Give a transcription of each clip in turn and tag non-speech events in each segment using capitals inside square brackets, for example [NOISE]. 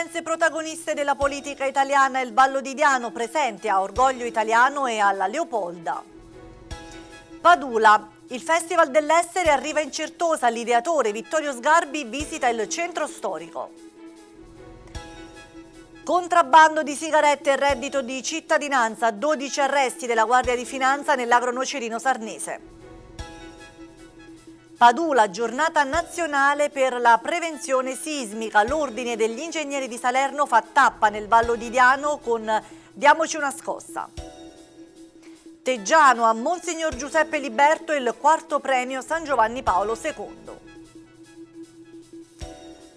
Sentenze protagoniste della politica italiana, il ballo di Diano presente a Orgoglio Italiano e alla Leopolda. Padula. Il Festival dell'Essere arriva in Certosa, l'ideatore Vittorio Sgarbi visita il centro storico. Contrabbando di sigarette e reddito di cittadinanza, 12 arresti della Guardia di Finanza nell'agro nocerino sarnese. Padula, giornata nazionale per la prevenzione sismica. L'ordine degli ingegneri di Salerno fa tappa nel Vallo di Diano con Diamoci una scossa. Teggiano a Monsignor Giuseppe Liberto il quarto premio San Giovanni Paolo II.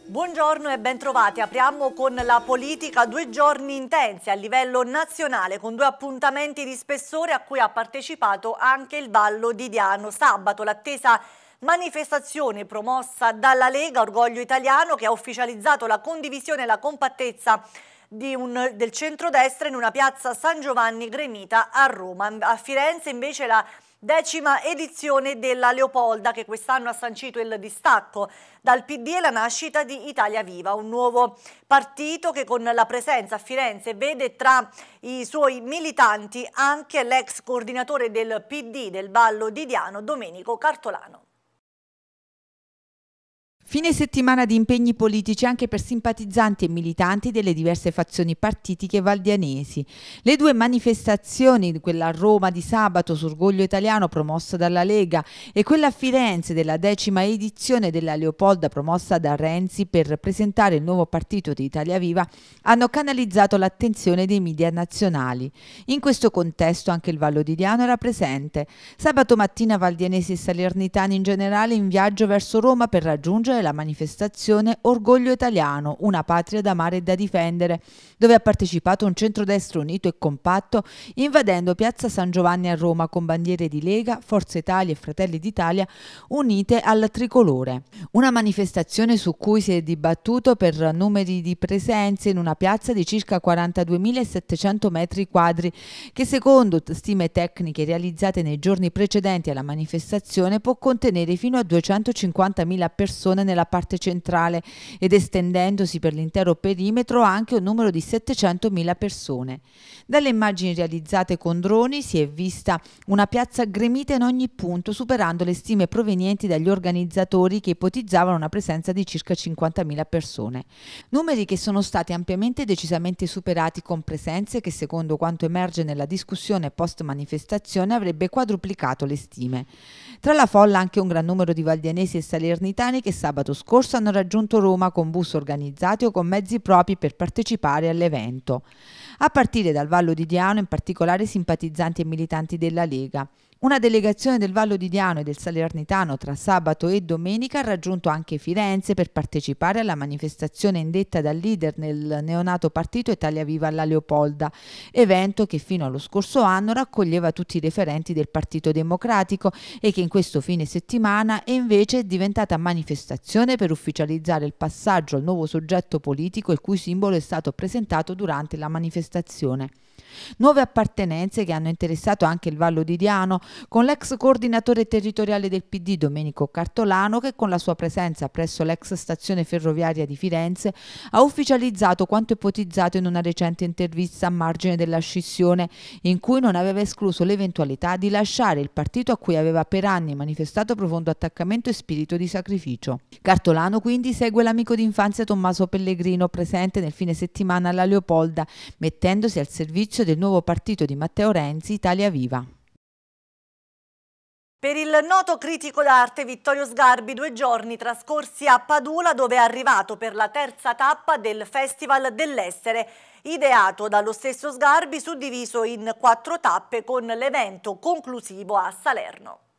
Buongiorno e bentrovati. Apriamo con la politica due giorni intensi a livello nazionale con due appuntamenti di spessore a cui ha partecipato anche il Vallo di Diano. Sabato l'attesa manifestazione promossa dalla Lega Orgoglio Italiano che ha ufficializzato la condivisione e la compattezza un, del centrodestra in una piazza San Giovanni Gremita a Roma. A Firenze invece la decima edizione della Leopolda che quest'anno ha sancito il distacco dal PD e la nascita di Italia Viva, un nuovo partito che con la presenza a Firenze vede tra i suoi militanti anche l'ex coordinatore del PD del Vallo di Diano, Domenico Cartolano. Fine settimana di impegni politici anche per simpatizzanti e militanti delle diverse fazioni partitiche valdianesi. Le due manifestazioni, quella a Roma di sabato su Orgoglio Italiano promossa dalla Lega e quella a Firenze della decima edizione della Leopolda promossa da Renzi per presentare il nuovo partito di Italia Viva, hanno canalizzato l'attenzione dei media nazionali. In questo contesto anche il Vallo di Diano era presente. Sabato mattina valdianesi e salernitani in generale in viaggio verso Roma per raggiungere la manifestazione Orgoglio Italiano, una patria da amare e da difendere, dove ha partecipato un centrodestra unito e compatto invadendo Piazza San Giovanni a Roma con bandiere di Lega, Forza Italia e Fratelli d'Italia unite al tricolore. Una manifestazione su cui si è dibattuto per numeri di presenze in una piazza di circa 42.700 metri quadri che secondo stime tecniche realizzate nei giorni precedenti alla manifestazione può contenere fino a 250.000 persone nella parte centrale ed estendendosi per l'intero perimetro anche un numero di 700.000 persone. Dalle immagini realizzate con droni si è vista una piazza gremita in ogni punto, superando le stime provenienti dagli organizzatori che ipotizzavano una presenza di circa 50.000 persone. Numeri che sono stati ampiamente e decisamente superati con presenze che secondo quanto emerge nella discussione post manifestazione avrebbe quadruplicato le stime. Tra la folla anche un gran numero di valdianesi e salernitani che sabato sabato scorso hanno raggiunto Roma con bus organizzati o con mezzi propri per partecipare all'evento. A partire dal Vallo di Diano, in particolare simpatizzanti e militanti della Lega. Una delegazione del Vallo di Diano e del Salernitano tra sabato e domenica ha raggiunto anche Firenze per partecipare alla manifestazione indetta dal leader nel neonato partito Italia Viva alla Leopolda, evento che fino allo scorso anno raccoglieva tutti i referenti del Partito Democratico e che in questo fine settimana è invece diventata manifestazione per ufficializzare il passaggio al nuovo soggetto politico il cui simbolo è stato presentato durante la manifestazione. Nuove appartenenze che hanno interessato anche il Vallo di Diano, con l'ex coordinatore territoriale del PD Domenico Cartolano che con la sua presenza presso l'ex stazione ferroviaria di Firenze ha ufficializzato quanto ipotizzato in una recente intervista a margine della scissione, in cui non aveva escluso l'eventualità di lasciare il partito a cui aveva per anni manifestato profondo attaccamento e spirito di sacrificio. Cartolano quindi segue l'amico d'infanzia Tommaso Pellegrino presente nel fine settimana alla Leopolda, mettendosi al servizio all'inizio del nuovo partito di Matteo Renzi, Italia Viva. Per il noto critico d'arte Vittorio Sgarbi due giorni trascorsi a Padula dove è arrivato per la terza tappa del Festival dell'Essere ideato dallo stesso Sgarbi suddiviso in quattro tappe con l'evento conclusivo a Salerno.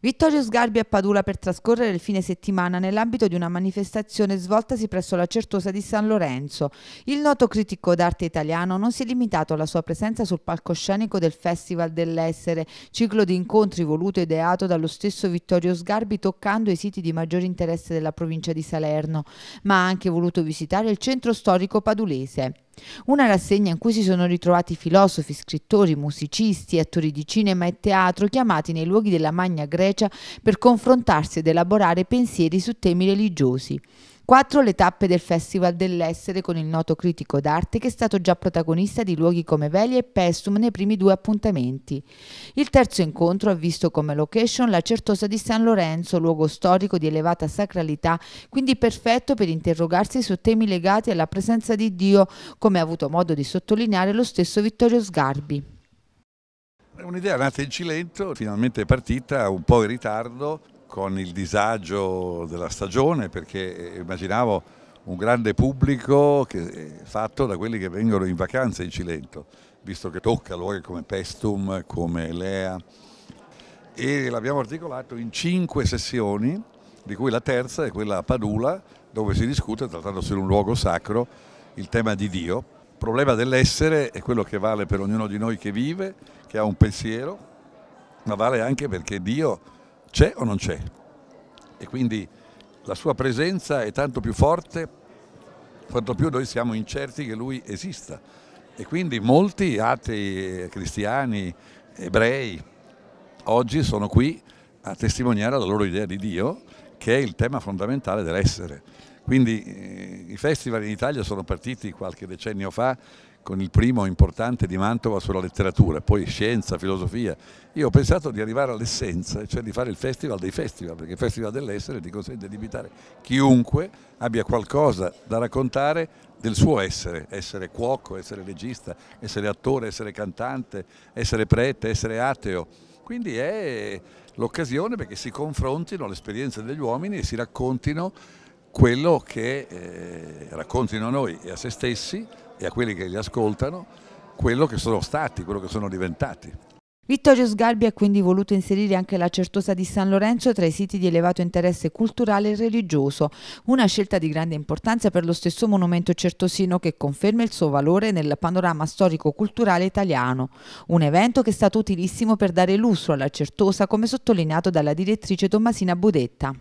Vittorio Sgarbi a Padula per trascorrere il fine settimana nell'ambito di una manifestazione svoltasi presso la Certosa di San Lorenzo. Il noto critico d'arte italiano non si è limitato alla sua presenza sul palcoscenico del Festival dell'Essere, ciclo di incontri voluto e ideato dallo stesso Vittorio Sgarbi toccando i siti di maggior interesse della provincia di Salerno, ma ha anche voluto visitare il centro storico padulese. Una rassegna in cui si sono ritrovati filosofi, scrittori, musicisti, attori di cinema e teatro chiamati nei luoghi della Magna Grecia per confrontarsi ed elaborare pensieri su temi religiosi. Quattro le tappe del Festival dell'Essere con il noto critico d'arte che è stato già protagonista di luoghi come Velia e Pestum nei primi due appuntamenti. Il terzo incontro ha visto come location la Certosa di San Lorenzo, luogo storico di elevata sacralità, quindi perfetto per interrogarsi su temi legati alla presenza di Dio, come ha avuto modo di sottolineare lo stesso Vittorio Sgarbi. un'idea nata in Cilento, finalmente partita un po' in ritardo, con il disagio della stagione perché eh, immaginavo un grande pubblico eh, fatto da quelli che vengono in vacanza in Cilento, visto che tocca luoghi come Pestum, come Lea e l'abbiamo articolato in cinque sessioni, di cui la terza è quella a Padula, dove si discute, trattandosi di un luogo sacro, il tema di Dio. Il problema dell'essere è quello che vale per ognuno di noi che vive, che ha un pensiero, ma vale anche perché Dio c'è o non c'è e quindi la sua presenza è tanto più forte quanto più noi siamo incerti che lui esista e quindi molti atei, cristiani, ebrei oggi sono qui a testimoniare la loro idea di Dio che è il tema fondamentale dell'essere. Quindi eh, i festival in Italia sono partiti qualche decennio fa con il primo importante di Mantova sulla letteratura, poi scienza, filosofia. Io ho pensato di arrivare all'essenza, cioè di fare il festival dei festival, perché il festival dell'essere ti consente di invitare chiunque abbia qualcosa da raccontare del suo essere, essere cuoco, essere regista, essere attore, essere cantante, essere prete, essere ateo. Quindi è l'occasione perché si confrontino le esperienze degli uomini e si raccontino quello che eh, raccontino a noi e a se stessi e a quelli che li ascoltano quello che sono stati, quello che sono diventati. Vittorio Sgarbi ha quindi voluto inserire anche la Certosa di San Lorenzo tra i siti di elevato interesse culturale e religioso, una scelta di grande importanza per lo stesso monumento certosino che conferma il suo valore nel panorama storico-culturale italiano, un evento che è stato utilissimo per dare lustro alla Certosa come sottolineato dalla direttrice Tommasina Budetta.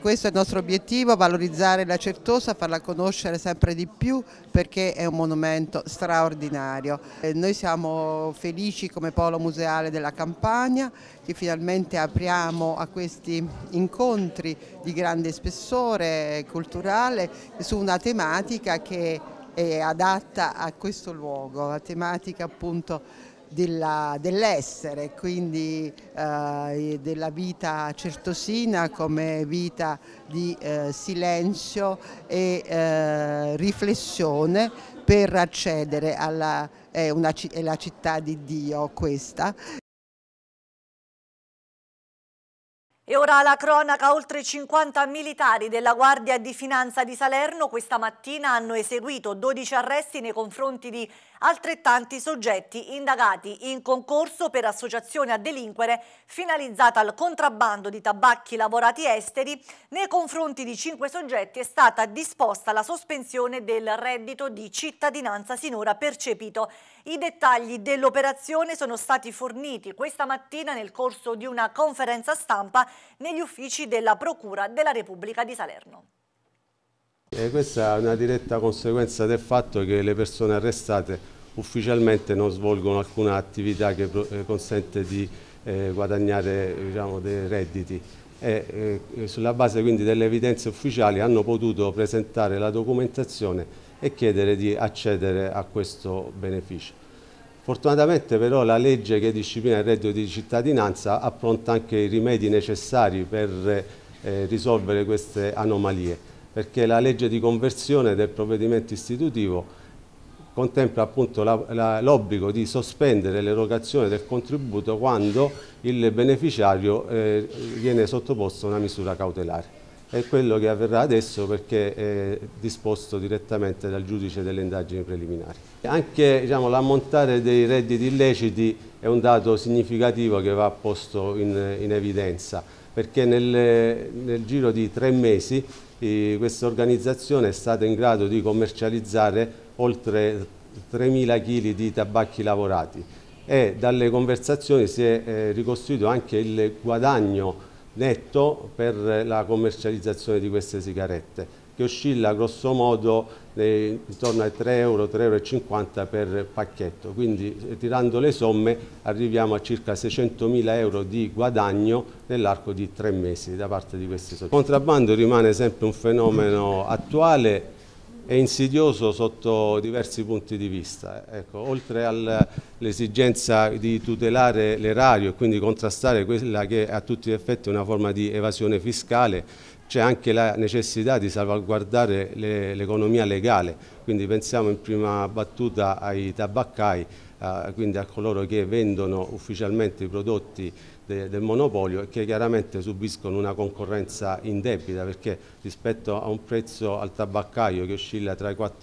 Questo è il nostro obiettivo, valorizzare la Certosa, farla conoscere sempre di più perché è un monumento straordinario. Eh, noi siamo felici come polo museale della Campania che finalmente apriamo a questi incontri di grande spessore culturale su una tematica che è adatta a questo luogo, la tematica appunto della, dell'essere, quindi eh, della vita certosina come vita di eh, silenzio e eh, riflessione per accedere alla è una, è la città di Dio questa. E ora la cronaca, oltre 50 militari della Guardia di Finanza di Salerno questa mattina hanno eseguito 12 arresti nei confronti di altrettanti soggetti indagati in concorso per associazione a delinquere finalizzata al contrabbando di tabacchi lavorati esteri. Nei confronti di cinque soggetti è stata disposta la sospensione del reddito di cittadinanza sinora percepito. I dettagli dell'operazione sono stati forniti questa mattina nel corso di una conferenza stampa negli uffici della Procura della Repubblica di Salerno. E eh, questa è una diretta conseguenza del fatto che le persone arrestate ufficialmente non svolgono alcuna attività che eh, consente di eh, guadagnare diciamo, dei redditi. E, eh, sulla base quindi delle evidenze ufficiali hanno potuto presentare la documentazione e chiedere di accedere a questo beneficio. Fortunatamente però la legge che disciplina il reddito di cittadinanza appronta anche i rimedi necessari per eh, risolvere queste anomalie, perché la legge di conversione del provvedimento istitutivo contempla appunto l'obbligo di sospendere l'erogazione del contributo quando il beneficiario eh, viene sottoposto a una misura cautelare. È quello che avverrà adesso perché è disposto direttamente dal giudice delle indagini preliminari. Anche diciamo, l'ammontare dei redditi illeciti è un dato significativo che va posto in, in evidenza perché nel, nel, giro di tre mesi questa organizzazione è stata in grado di commercializzare oltre 3.000 kg di tabacchi lavorati e dalle conversazioni si è eh, ricostruito anche il guadagno netto per la commercializzazione di queste sigarette che oscilla grossomodo eh, intorno ai 3 euro, 3,50 euro per pacchetto. Quindi eh, tirando le somme arriviamo a circa 600.000 euro di guadagno nell'arco di tre mesi da parte di questi soggetti. Il contrabbando rimane sempre un fenomeno attuale è insidioso sotto diversi punti di vista. Eh. Ecco, oltre all'esigenza di tutelare l'erario e quindi contrastare quella che è a tutti gli effetti è una forma di evasione fiscale, c'è anche la necessità di salvaguardare l'economia le, legale, quindi pensiamo in prima battuta ai tabaccai, eh, quindi a coloro che vendono ufficialmente i prodotti de, del monopolio e che chiaramente subiscono una concorrenza indebita perché rispetto a un prezzo al tabaccaio che oscilla tra i 4,80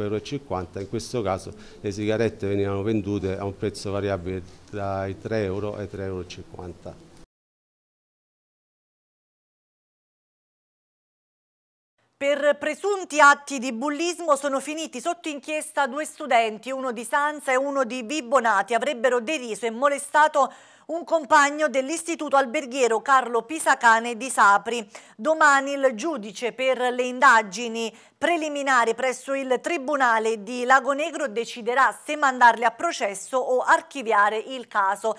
euro e i 5,50 euro, in questo caso le sigarette venivano vendute a un prezzo variabile tra i 3 euro e i 3,50 euro. Per presunti atti di bullismo sono finiti sotto inchiesta due studenti, uno di Sanza e uno di Bibbonati, avrebbero deriso e molestato un compagno dell'istituto alberghiero Carlo Pisacane di Sapri. Domani il giudice per le indagini preliminari presso il Tribunale di Lagonegro deciderà se mandarli a processo o archiviare il caso.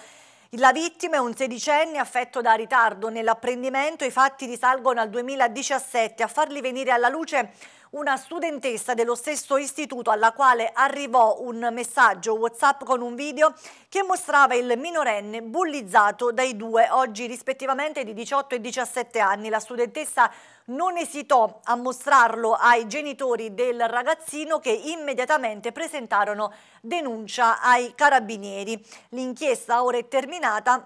La vittima è un sedicenne affetto da ritardo nell'apprendimento, i fatti risalgono al 2017. A farli venire alla luce una studentessa dello stesso istituto alla quale arrivò un messaggio WhatsApp con un video che mostrava il minorenne bullizzato dai due, oggi rispettivamente di 18 e 17 anni. La studentessa non esitò a mostrarlo ai genitori del ragazzino che immediatamente presentarono denuncia ai carabinieri. L'inchiesta ora è terminata,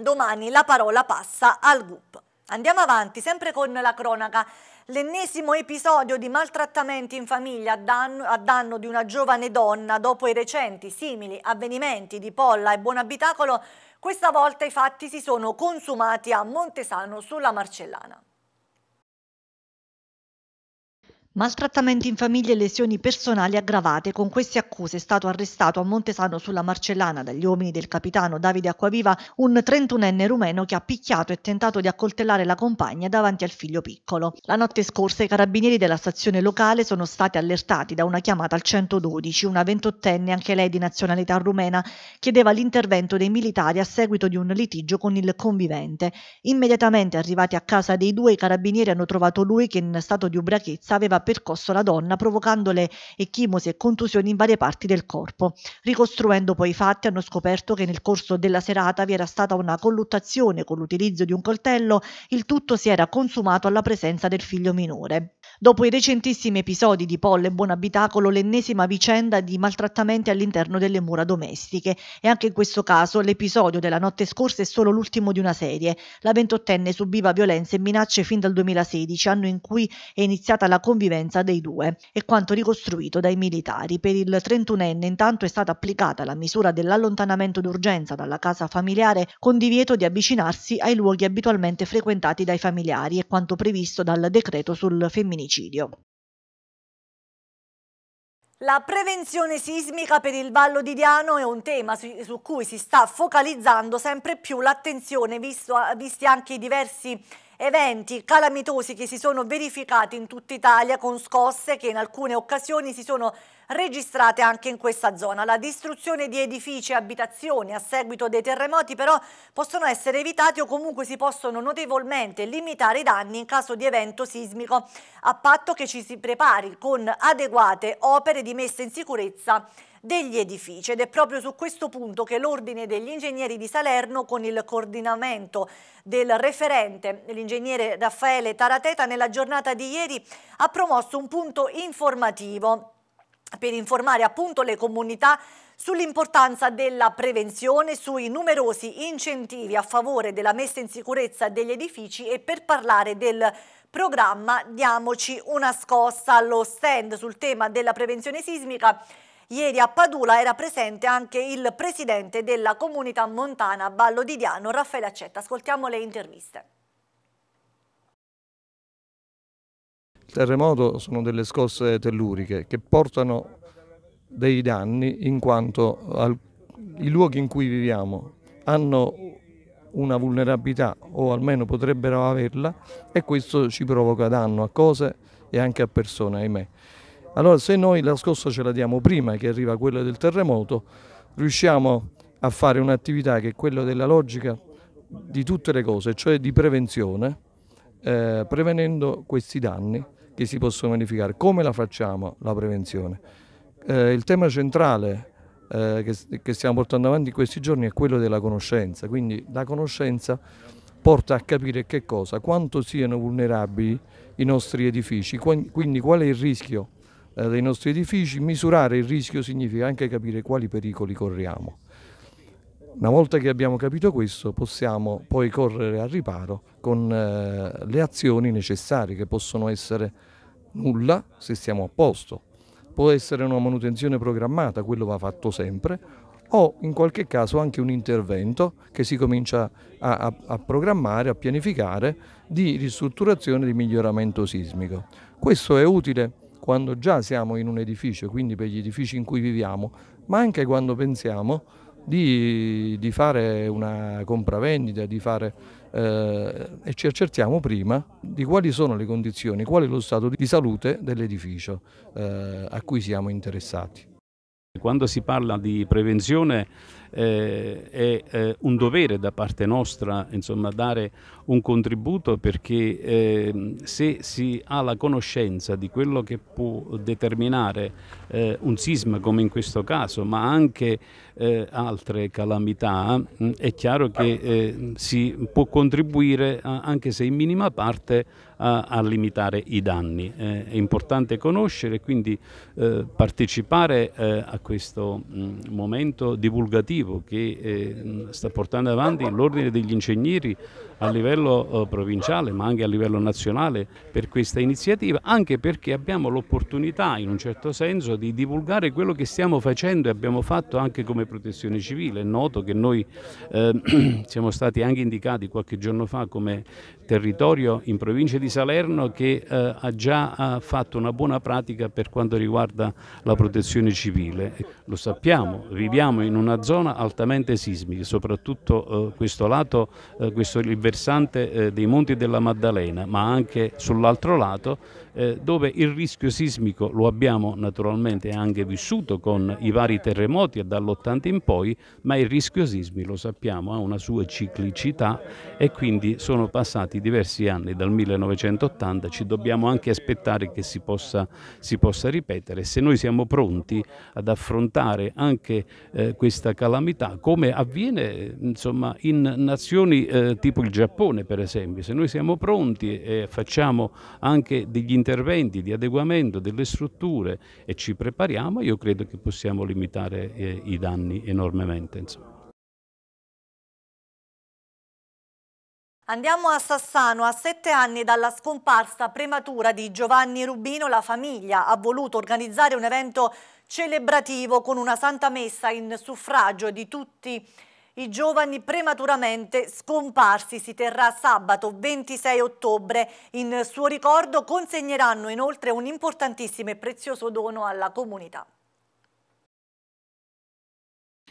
domani la parola passa al GUP. Andiamo avanti sempre con la cronaca. L'ennesimo episodio di maltrattamenti in famiglia a danno, a danno, di una giovane donna dopo i recenti simili avvenimenti di Polla e Buonabitacolo, questa volta i fatti si sono consumati a Montesano sulla Marcellana. Maltrattamenti in famiglia e lesioni personali aggravate. Con queste accuse è stato arrestato a Montesano sulla Marcellana dagli uomini del capitano Davide Acquaviva un 31enne rumeno che ha picchiato e tentato di accoltellare la compagna davanti al figlio piccolo. La notte scorsa i carabinieri della stazione locale sono stati allertati da una chiamata al 112. Una 28enne, anche lei di nazionalità rumena, chiedeva l'intervento dei militari a seguito di un litigio con il convivente. Immediatamente arrivati a casa dei due, i carabinieri hanno trovato lui che in stato di ubriachezza aveva percosso la donna provocandole ecchimosi e contusioni in varie parti del corpo. Ricostruendo poi i fatti hanno scoperto che nel corso della serata vi era stata una colluttazione con l'utilizzo di un coltello, il tutto si era consumato alla presenza del figlio minore. Dopo i recentissimi episodi di Polle e Buonabitacolo, l'ennesima vicenda di maltrattamenti all'interno delle mura domestiche e anche in questo caso l'episodio della notte scorsa è solo l'ultimo di una serie. La ventottenne subiva violenze e minacce fin dal 2016, anno in cui è iniziata la convivenza differenza dei due, e quanto ricostruito dai militari. Per il 31enne intanto è stata applicata la misura dell'allontanamento d'urgenza dalla casa familiare con divieto di avvicinarsi ai luoghi abitualmente frequentati dai familiari e quanto previsto dal decreto sul femminicidio. La prevenzione sismica per il Vallo di Diano è un tema su, su cui si sta focalizzando sempre più l'attenzione, visti anche i diversi eventi calamitosi che si sono verificati in tutta Italia con scosse che in alcune occasioni si sono registrate anche in questa zona. La distruzione di edifici e abitazioni a seguito dei terremoti però possono essere evitati o comunque si possono notevolmente limitare i danni in caso di evento sismico, a patto che ci si prepari con adeguate opere di messa in sicurezza degli edifici ed è proprio su questo punto che l'Ordine degli Ingegneri di Salerno con il coordinamento del referente, l'ingegnere Raffaele Tarateta, nella giornata di ieri ha promosso un punto informativo per informare appunto le comunità sull'importanza della prevenzione, sui numerosi incentivi a favore della messa in sicurezza degli edifici e per parlare del programma Diamoci una scossa allo stand sul tema della prevenzione sismica Ieri a Padula era presente anche il presidente della comunità montana Ballo di Diano, Raffaele Accetta. Ascoltiamo le interviste. Il terremoto sono delle scosse telluriche che portano dei danni in quanto al, i luoghi in cui viviamo hanno una vulnerabilità o almeno potrebbero averla e questo ci provoca danno a cose e anche a persone, ahimè. Allora se noi la scossa ce la diamo prima che arriva quella del terremoto, riusciamo a fare un'attività che è quella della logica di tutte le cose, cioè di prevenzione, eh, prevenendo questi danni che si possono verificare. Come la facciamo la prevenzione? Eh, il tema centrale eh, che, che, stiamo portando avanti in questi giorni è quello della conoscenza, quindi la conoscenza porta a capire che cosa, quanto siano vulnerabili i nostri edifici, quindi qual è il rischio eh, dei nostri edifici, misurare il rischio significa anche capire quali pericoli corriamo. Una volta che abbiamo capito questo possiamo poi correre al riparo con eh, le azioni necessarie che possono essere nulla se siamo a posto, può essere una manutenzione programmata, quello va fatto sempre, o in qualche caso anche un intervento che si comincia a, a, a, programmare, a pianificare di ristrutturazione di miglioramento sismico. Questo è utile quando già siamo in un edificio, quindi per gli edifici in cui viviamo, ma anche quando pensiamo di, di fare una compravendita, di fare, eh, e ci accertiamo prima di quali sono le condizioni, qual è lo stato di salute dell'edificio eh, a cui siamo interessati. Quando si parla di prevenzione eh, è eh, un dovere da parte nostra insomma, dare un contributo perché eh, se si ha la conoscenza di quello che può determinare eh, un sisma come in questo caso ma anche eh, altre calamità mm, è chiaro che eh, si può contribuire anche se in minima parte a, a limitare i danni. Eh, è importante conoscere e quindi eh, partecipare eh, a questo mh, mm, momento divulgativo che eh, sta portando avanti l'Ordine degli Ingegneri a livello eh, provinciale ma anche a livello nazionale per questa iniziativa, anche perché abbiamo l'opportunità in un certo senso di divulgare quello che stiamo facendo e abbiamo fatto anche come protezione civile. È noto che noi eh, [CLEARS THROAT] siamo stati anche indicati qualche giorno fa come territorio in provincia di Salerno che eh, ha già ha fatto una buona pratica per quanto riguarda la protezione civile. Lo sappiamo, viviamo in una zona altamente sismica, soprattutto eh, questo lato, eh, questo livello versante eh, dei Monti della Maddalena ma anche sull'altro lato eh, dove il rischio sismico lo abbiamo naturalmente anche vissuto con i vari terremoti dall'80 in poi, ma il rischio sismico lo sappiamo ha una sua ciclicità e quindi sono passati diversi anni dal 1980, ci dobbiamo anche aspettare che si possa, si possa ripetere. Se noi siamo pronti ad affrontare anche eh, questa calamità, come avviene insomma, in nazioni eh, tipo il Giappone per esempio, se noi siamo pronti e facciamo anche degli interventi interventi di adeguamento delle strutture e ci prepariamo, io credo che possiamo limitare eh, i danni enormemente. Insomma. Andiamo a Sassano, a sette anni dalla scomparsa prematura di Giovanni Rubino, la famiglia ha voluto organizzare un evento celebrativo con una santa messa in suffragio di tutti i i giovani prematuramente scomparsi. Si terrà sabato 26 ottobre. In suo ricordo consegneranno inoltre un importantissimo e prezioso dono alla comunità.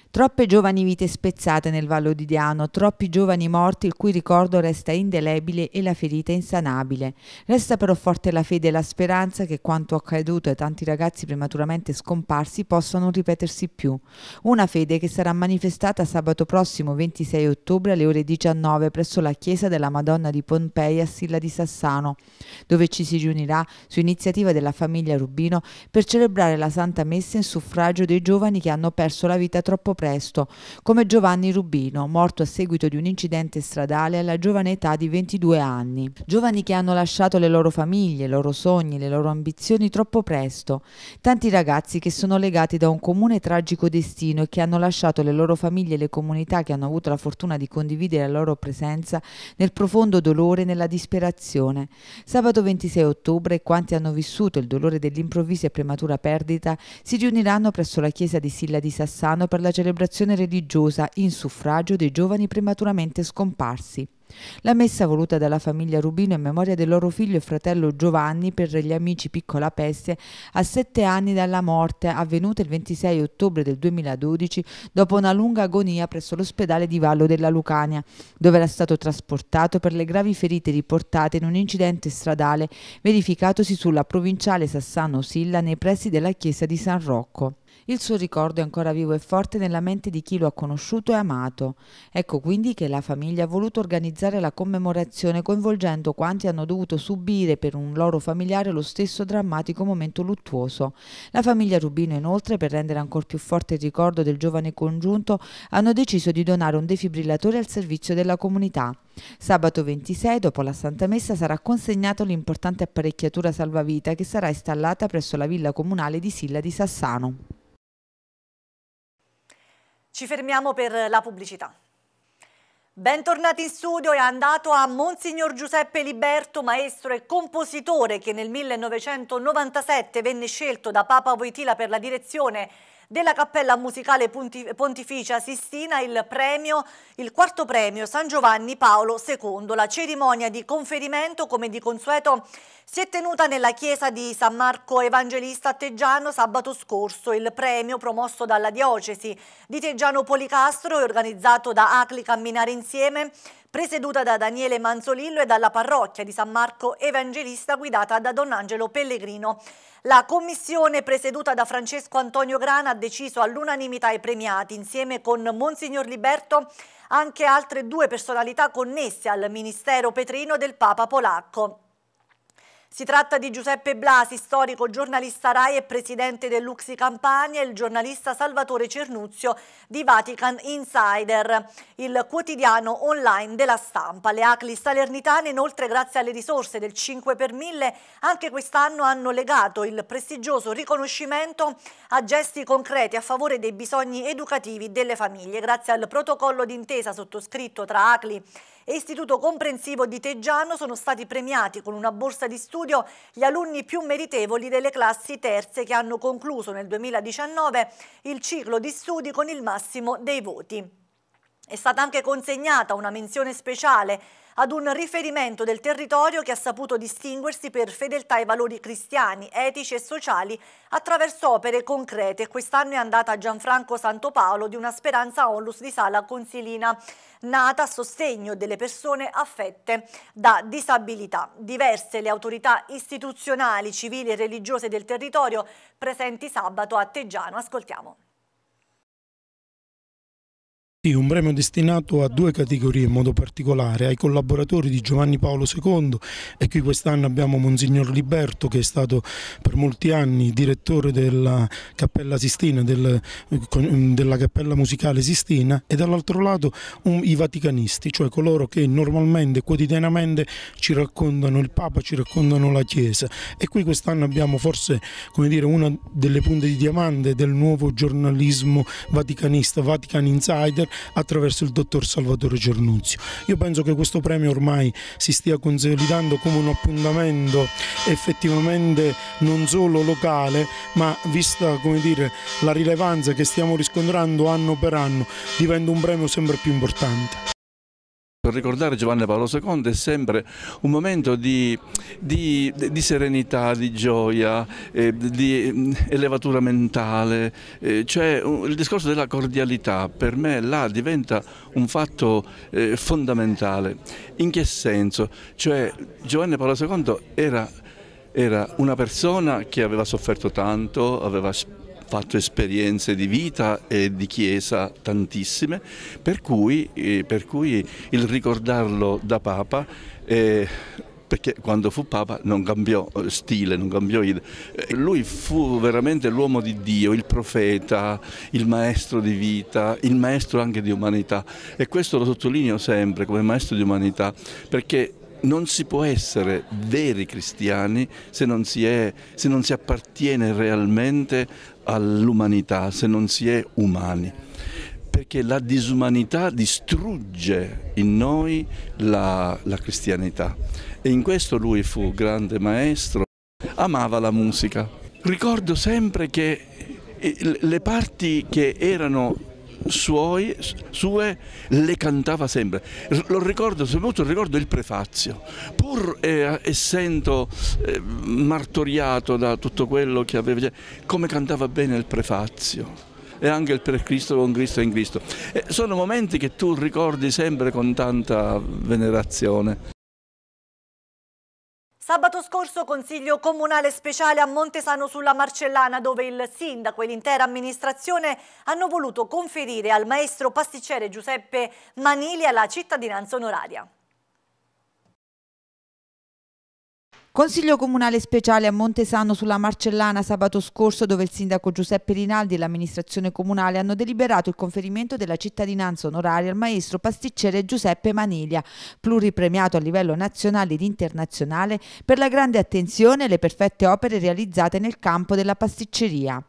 Troppe giovani vite spezzate nel Vallo di Diano, troppi giovani morti il cui ricordo resta indelebile e la ferita insanabile. Resta però forte la fede e la speranza che quanto accaduto ai tanti ragazzi prematuramente scomparsi possa non ripetersi più. Una fede che sarà manifestata sabato prossimo 26 ottobre alle ore 19 presso la chiesa della Madonna di Pompei a Silla di Sassano, dove ci si riunirà su iniziativa della famiglia Rubino per celebrare la Santa Messa in suffragio dei giovani che hanno perso la vita troppo presto, come Giovanni Rubino, morto a seguito di un incidente stradale alla giovane età di 22 anni. Giovani che hanno lasciato le loro famiglie, i loro sogni, le loro ambizioni troppo presto. Tanti ragazzi che sono legati da un comune tragico destino e che hanno lasciato le loro famiglie e le comunità che hanno avuto la fortuna di condividere la loro presenza nel profondo dolore e nella disperazione. Sabato 26 ottobre quanti hanno vissuto il dolore dell'improvvisa e prematura perdita si riuniranno presso la chiesa di Silla di Sassano per la celebrazione celebrazione religiosa in suffragio dei giovani prematuramente scomparsi. La messa voluta dalla famiglia Rubino in memoria del loro figlio e fratello Giovanni per gli amici Piccola Peste a sette anni dalla morte avvenuta il 26 ottobre del 2012 dopo una lunga agonia presso l'ospedale di Vallo della Lucania, dove era stato trasportato per le gravi ferite riportate in un incidente stradale verificatosi sulla provinciale Sassano Silla nei pressi della chiesa di San Rocco. Il suo ricordo è ancora vivo e forte nella mente di chi lo ha conosciuto e amato. Ecco quindi che la famiglia ha voluto organizzare la commemorazione coinvolgendo quanti hanno dovuto subire per un loro familiare lo stesso drammatico momento luttuoso. La famiglia Rubino inoltre, per rendere ancora più forte il ricordo del giovane congiunto, hanno deciso di donare un defibrillatore al servizio della comunità. Sabato 26, dopo la Santa Messa, sarà consegnato l'importante apparecchiatura salvavita che sarà installata presso la villa comunale di Silla di Sassano. Ci fermiamo per la pubblicità. Bentornati in studio, è andato a Monsignor Giuseppe Liberto, maestro e compositore che nel 1997 venne scelto da Papa Voitila per la direzione della Cappella Musicale Pontificia Sistina il, premio, il quarto premio San Giovanni Paolo II. La cerimonia di conferimento, come di consueto, si è tenuta nella chiesa di San Marco Evangelista a Teggiano sabato scorso. Il premio, promosso dalla diocesi di Teggiano Policastro e organizzato da Acli Camminare Insieme, presieduta da Daniele Manzolillo e dalla parrocchia di San Marco Evangelista guidata da Don Angelo Pellegrino. La commissione presieduta da Francesco Antonio Grana ha deciso all'unanimità i premiati insieme con Monsignor Liberto anche altre due personalità connesse al Ministero Petrino del Papa Polacco. Si tratta di Giuseppe Blasi, storico giornalista RAI e presidente dell'Uxi Campania e il giornalista Salvatore Cernuzio di Vatican Insider, il quotidiano online della stampa. Le ACLI salernitane inoltre grazie alle risorse del 5 per 1000 anche quest'anno hanno legato il prestigioso riconoscimento a gesti concreti a favore dei bisogni educativi delle famiglie. Grazie al protocollo d'intesa sottoscritto tra ACLI e Istituto Comprensivo di Teggiano sono stati premiati con una borsa di studio studio gli alunni più meritevoli delle classi terze che hanno concluso nel 2019 il ciclo di studi con il massimo dei voti. È stata anche consegnata una menzione speciale ad un riferimento del territorio che ha saputo distinguersi per fedeltà ai valori cristiani, etici e sociali attraverso opere concrete. Quest'anno è andata a Gianfranco Santopaolo di una speranza onlus di Sala Consilina, nata a sostegno delle persone affette da disabilità. Diverse le autorità istituzionali, civili e religiose del territorio presenti sabato a Teggiano. Ascoltiamo. Sì, un premio destinato a due categorie in modo particolare, ai collaboratori di Giovanni Paolo II e qui quest'anno abbiamo Monsignor Liberto che è stato per molti anni direttore della Cappella Sistina, del, della Cappella Musicale Sistina e dall'altro lato un, i vaticanisti, cioè coloro che normalmente, quotidianamente ci raccontano il Papa, ci raccontano la Chiesa e qui quest'anno abbiamo forse dire, una delle punte di diamante del nuovo giornalismo vaticanista, Vatican Insider attraverso il dottor Salvatore Cernunzio. Io penso che questo premio ormai si stia consolidando come un appuntamento effettivamente non solo locale, ma vista dire, la rilevanza che stiamo riscontrando anno per anno, diventa un premio sempre più importante per ricordare Giovanni Paolo II è sempre un momento di, di, di serenità, di gioia, eh, di mm, elevatura mentale, eh, cioè il discorso della cordialità per me là diventa un fatto eh, fondamentale. In che senso? Cioè Giovanni Paolo II era, era una persona che aveva sofferto tanto, aveva fatto esperienze di vita e di chiesa tantissime, per cui, eh, per cui il ricordarlo da Papa eh, perché quando fu Papa non cambiò eh, stile, non cambiò idea. Eh, lui fu veramente l'uomo di Dio, il profeta, il maestro di vita, il maestro anche di umanità e questo lo sottolineo sempre come maestro di umanità perché non si può essere veri cristiani se non si, è, se non si appartiene realmente all'umanità se non si è umani, perché la disumanità distrugge in noi la, la cristianità e in questo lui fu grande maestro, amava la musica. Ricordo sempre che eh, le parti che erano suoi, sue le cantava sempre. Lo ricordo, soprattutto ricordo il prefazio, pur eh, essendo eh, martoriato da tutto quello che aveva, come cantava bene il prefazio e anche il per Cristo con Cristo in Cristo. Eh, sono momenti che tu ricordi sempre con tanta venerazione. Sabato scorso Consiglio Comunale Speciale a Montesano sulla Marcellana dove il sindaco e l'intera amministrazione hanno voluto conferire al maestro pasticcere Giuseppe Maniglia la cittadinanza onoraria. Consiglio Comunale Speciale a Montesano sulla Marcellana sabato scorso dove il sindaco Giuseppe Rinaldi e l'amministrazione comunale hanno deliberato il conferimento della cittadinanza onoraria al maestro pasticcere Giuseppe Maniglia, pluripremiato a livello nazionale ed internazionale per la grande attenzione e le perfette opere realizzate nel campo della pasticceria.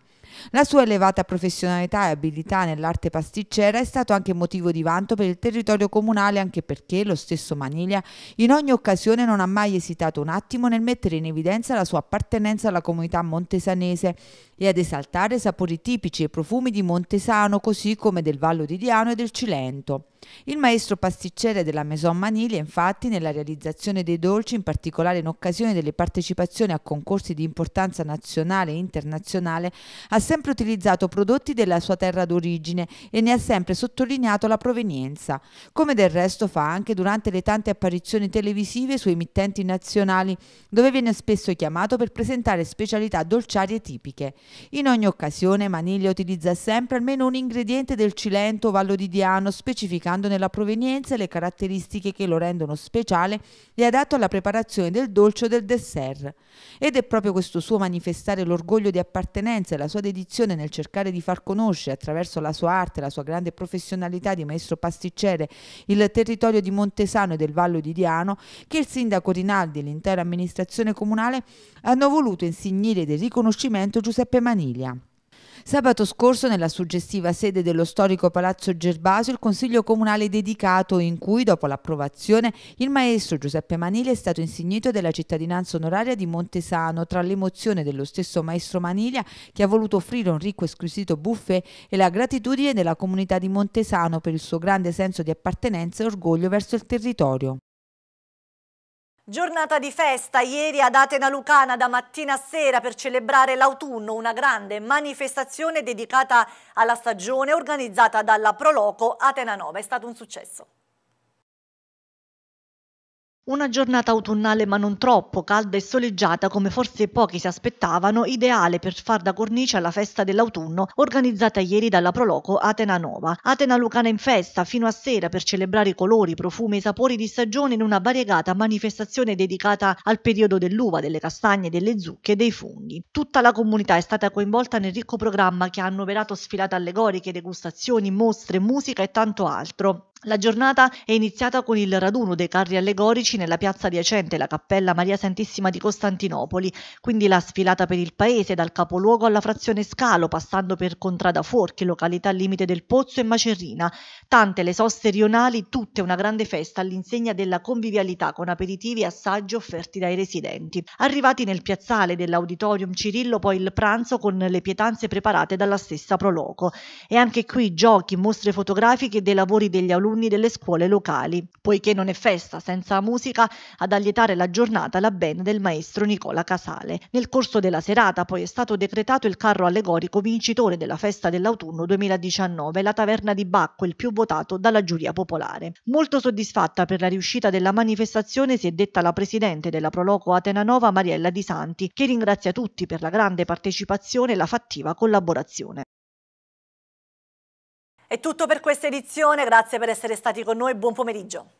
La sua elevata professionalità e abilità nell'arte pasticcera è stato anche motivo di vanto per il territorio comunale anche perché lo stesso Maniglia in ogni occasione non ha mai esitato un attimo nel mettere in evidenza la sua appartenenza alla comunità montesanese e ad esaltare sapori tipici e profumi di Montesano così come del Vallo di Diano e del Cilento. Il maestro pasticcere della Maison Maniglia, infatti, nella realizzazione dei dolci, in particolare in occasione delle partecipazioni a concorsi di importanza nazionale e internazionale, ha sempre utilizzato prodotti della sua terra d'origine e ne ha sempre sottolineato la provenienza, come del resto fa anche durante le tante apparizioni televisive su emittenti nazionali, dove viene spesso chiamato per presentare specialità dolciarie tipiche. In ogni occasione Maniglia utilizza sempre almeno un ingrediente del Cilento o Vallo di Diano, specificando individuandone la provenienza e le caratteristiche che lo rendono speciale e adatto alla preparazione del dolce o del dessert. Ed è proprio questo suo manifestare l'orgoglio di appartenenza e la sua dedizione nel cercare di far conoscere attraverso la sua arte, e la sua grande professionalità di maestro pasticcere il territorio di Montesano e del Vallo di Diano che il sindaco Rinaldi e l'intera amministrazione comunale hanno voluto insignire del riconoscimento Giuseppe Maniglia. Sabato scorso nella suggestiva sede dello storico Palazzo Gervasio il Consiglio Comunale dedicato in cui dopo l'approvazione il maestro Giuseppe Manili è stato insignito della cittadinanza onoraria di Montesano tra l'emozione dello stesso maestro Maniglia che ha voluto offrire un ricco e squisito buffet e la gratitudine della comunità di Montesano per il suo grande senso di appartenenza e orgoglio verso il territorio. Giornata di festa ieri ad Atena Lucana da mattina a sera per celebrare l'autunno, una grande manifestazione dedicata alla stagione organizzata dalla Proloco Atena Nova. È stato un successo. Una giornata autunnale ma non troppo, calda e soleggiata come forse pochi si aspettavano, ideale per far da cornice alla festa dell'autunno organizzata ieri dalla Proloco Atena Nova. Atena Lucana in festa fino a sera per celebrare i colori, i profumi e i sapori di stagione in una variegata manifestazione dedicata al periodo dell'uva, delle castagne, delle zucche e dei funghi. Tutta la comunità è stata coinvolta nel ricco programma che ha annoverato sfilate allegoriche, degustazioni, mostre, musica e tanto altro. La giornata è iniziata con il raduno dei carri allegorici nella piazza adiacente la Cappella Maria Santissima di Costantinopoli, quindi la sfilata per il paese dal capoluogo alla frazione Scalo, passando per Contrada Forchi, località limite del Pozzo e Macerrina. Tante le soste rionali, tutte una grande festa all'insegna della convivialità con aperitivi e assaggi offerti dai residenti. Arrivati nel piazzale dell'Auditorium Cirillo poi il pranzo con le pietanze preparate dalla stessa Proloco. E anche qui giochi, mostre fotografiche dei lavori degli alunni alunni delle scuole locali, poiché non è festa senza musica ad allietare la giornata la band del maestro Nicola Casale. Nel corso della serata poi è stato decretato il carro allegorico vincitore della festa dell'autunno 2019, la taverna di Bacco, il più votato dalla giuria popolare. Molto soddisfatta per la riuscita della manifestazione si è detta la presidente della Proloco Nova, Mariella Di Santi, che ringrazia tutti per la grande partecipazione e la fattiva collaborazione. È tutto per questa edizione, grazie per essere stati con noi, buon pomeriggio.